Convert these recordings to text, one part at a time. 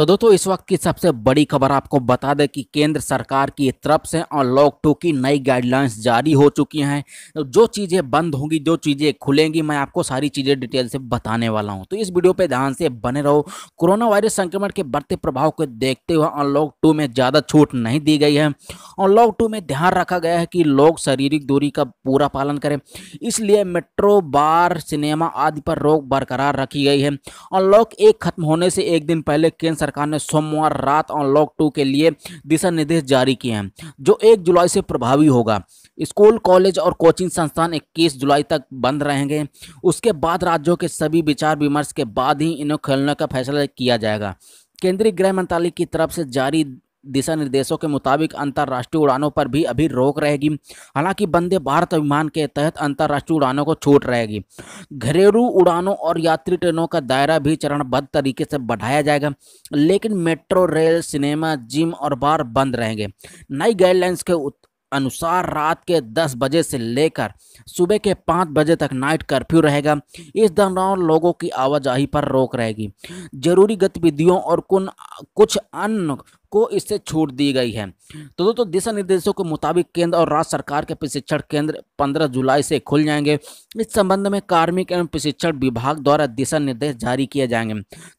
तो दोस्तों इस वक्त की सबसे बड़ी खबर आपको बता दें कि केंद्र सरकार की तरफ से अनलॉक टू की नई गाइडलाइंस जारी हो चुकी हैं तो जो चीज़ें बंद होंगी जो चीज़ें खुलेंगी मैं आपको सारी चीज़ें डिटेल से बताने वाला हूं तो इस वीडियो पे ध्यान से बने रहो कोरोना वायरस संक्रमण के बढ़ते प्रभाव को देखते हुए अनलॉक टू में ज़्यादा छूट नहीं दी गई है अनलॉक टू में ध्यान रखा गया है कि लोग शारीरिक दूरी का पूरा पालन करें इसलिए मेट्रो बार सिनेमा आदि पर रोक बरकरार रखी गई है अनलॉक एक खत्म होने से एक दिन पहले केंद्र सरकार ने सोमवार रात अनलॉक टू के लिए दिशा निर्देश जारी किए हैं जो एक जुलाई से प्रभावी होगा स्कूल कॉलेज और कोचिंग संस्थान 21 जुलाई तक बंद रहेंगे उसके बाद राज्यों के सभी विचार विमर्श के बाद ही इन्हें खोलने का फैसला किया जाएगा केंद्रीय गृह मंत्रालय की तरफ से जारी दिशा निर्देशों के मुताबिक अंतर्राष्ट्रीय उड़ानों पर भी अभी रोक रहेगी हालांकि वंदे भारत अभियान के तहत अंतर्राष्ट्रीय उड़ानों को छूट रहेगी घरेलू उड़ानों और यात्री ट्रेनों का दायरा भी चरणबद्ध तरीके से बढ़ाया जाएगा लेकिन मेट्रो रेल सिनेमा जिम और बार बंद रहेंगे नई गाइडलाइंस के अनुसार रात के दस बजे से लेकर सुबह के पाँच बजे तक नाइट कर्फ्यू रहेगा इस दौरान लोगों की आवाजाही पर रोक रहेगी जरूरी गतिविधियों और कुन कुछ अन्य को इससे छूट दी गई है तो दोस्तों तो दिशा निर्देशों के मुताबिक केंद्र और राज्य सरकार के प्रशिक्षण केंद्र 15 जुलाई से खुल जाएंगे इस संबंध में कार्मिक एवं प्रशिक्षण विभाग द्वारा दिशा निर्देश जारी किए जाएंगे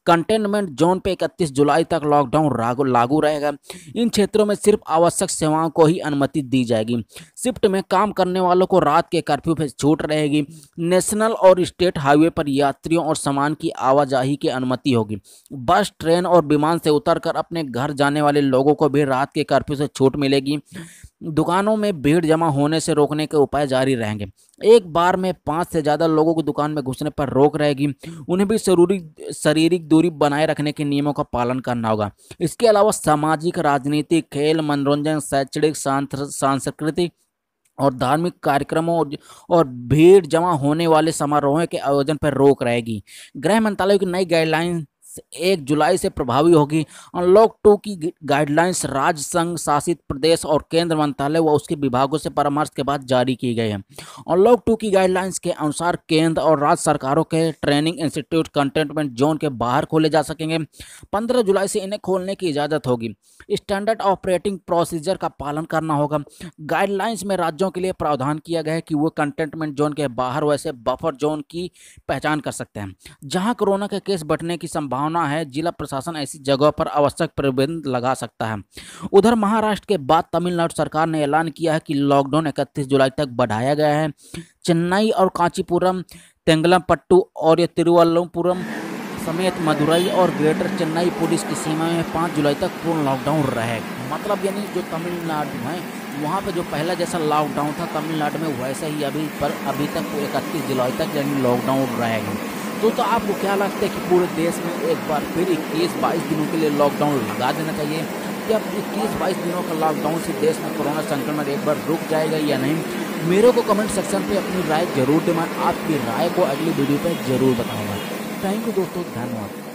कंटेनमेंट जोन पे 31 जुलाई तक लॉकडाउन लागू रहेगा इन क्षेत्रों में सिर्फ आवश्यक सेवाओं को ही अनुमति दी जाएगी शिफ्ट में काम करने वालों को रात के कर्फ्यू पर छूट रहेगी नेशनल और स्टेट हाईवे पर यात्रियों और सामान की आवाजाही की अनुमति होगी बस ट्रेन और विमान से उतरकर अपने घर जाने वाले लोगों को भी रात के कर्फ्यू से छूट मिलेगी दुकानों में भीड़ जमा होने से रोकने के उपाय जारी रहेंगे एक बार में पाँच से ज़्यादा लोगों को दुकान में घुसने पर रोक रहेगी उन्हें भी जरूरी शारीरिक दूरी बनाए रखने के नियमों का पालन करना होगा इसके अलावा सामाजिक राजनीतिक खेल मनोरंजन शैक्षणिक सांस्कृतिक और धार्मिक कार्यक्रमों और भीड़ जमा होने वाले समारोहों के आयोजन पर रोक रहेगी गृह मंत्रालय की नई गाइडलाइन एक जुलाई से प्रभावी होगी अनलॉक टू की गाइडलाइंस राज्य संघ शासित प्रदेश और केंद्र मंत्रालय व उसके विभागों से परामर्श के बाद जारी की गई है अनलॉक टू की गाइडलाइंस के अनुसार केंद्र और राज्य सरकारों के ट्रेनिंग इंस्टीट्यूट कंटेनमेंट जोन के बाहर खोले जा सकेंगे पंद्रह जुलाई से इन्हें खोलने की इजाज़त होगी स्टैंडर्ड ऑपरेटिंग प्रोसीजर का पालन करना होगा गाइडलाइंस में राज्यों के लिए प्रावधान किया गया है कि वो कंटेनमेंट जोन के बाहर वैसे बफर जोन की पहचान कर सकते हैं जहाँ कोरोना के केस बढ़ने की संभावना संभावना है जिला प्रशासन ऐसी जगह पर आवश्यक प्रतिबंध लगा सकता है उधर महाराष्ट्र के बाद तमिलनाडु सरकार ने ऐलान किया है कि लॉकडाउन इकतीस जुलाई तक बढ़ाया गया है चेन्नई और कांचीपुरम तेंगलमपट्टू और तिरुवल्लपुरम समेत मदुरई और ग्रेटर चेन्नई पुलिस की सीमा में पाँच जुलाई तक पूर्ण लॉकडाउन रहे मतलब यानी जो तमिलनाडु है वहाँ पे जो पहला जैसा लॉकडाउन था तमिलनाडु में वैसा ही अभी पर अभी तक इकतीस जुलाई तक यानी लॉकडाउन रहेगा दोस्तों आपको क्या लगता है कि पूरे देश में एक बार फिर इक्कीस बाईस दिनों के लिए लॉकडाउन लगा देना चाहिए क्या इक्कीस बाईस दिनों का लॉकडाउन से देश में कोरोना संक्रमण एक बार रुक जाएगा या नहीं मेरे को कमेंट सेक्शन पे अपनी राय जरूर मैं आपकी राय को अगली वीडियो पर जरूर बताऊंगा थैंक यू दोस्तों धन्यवाद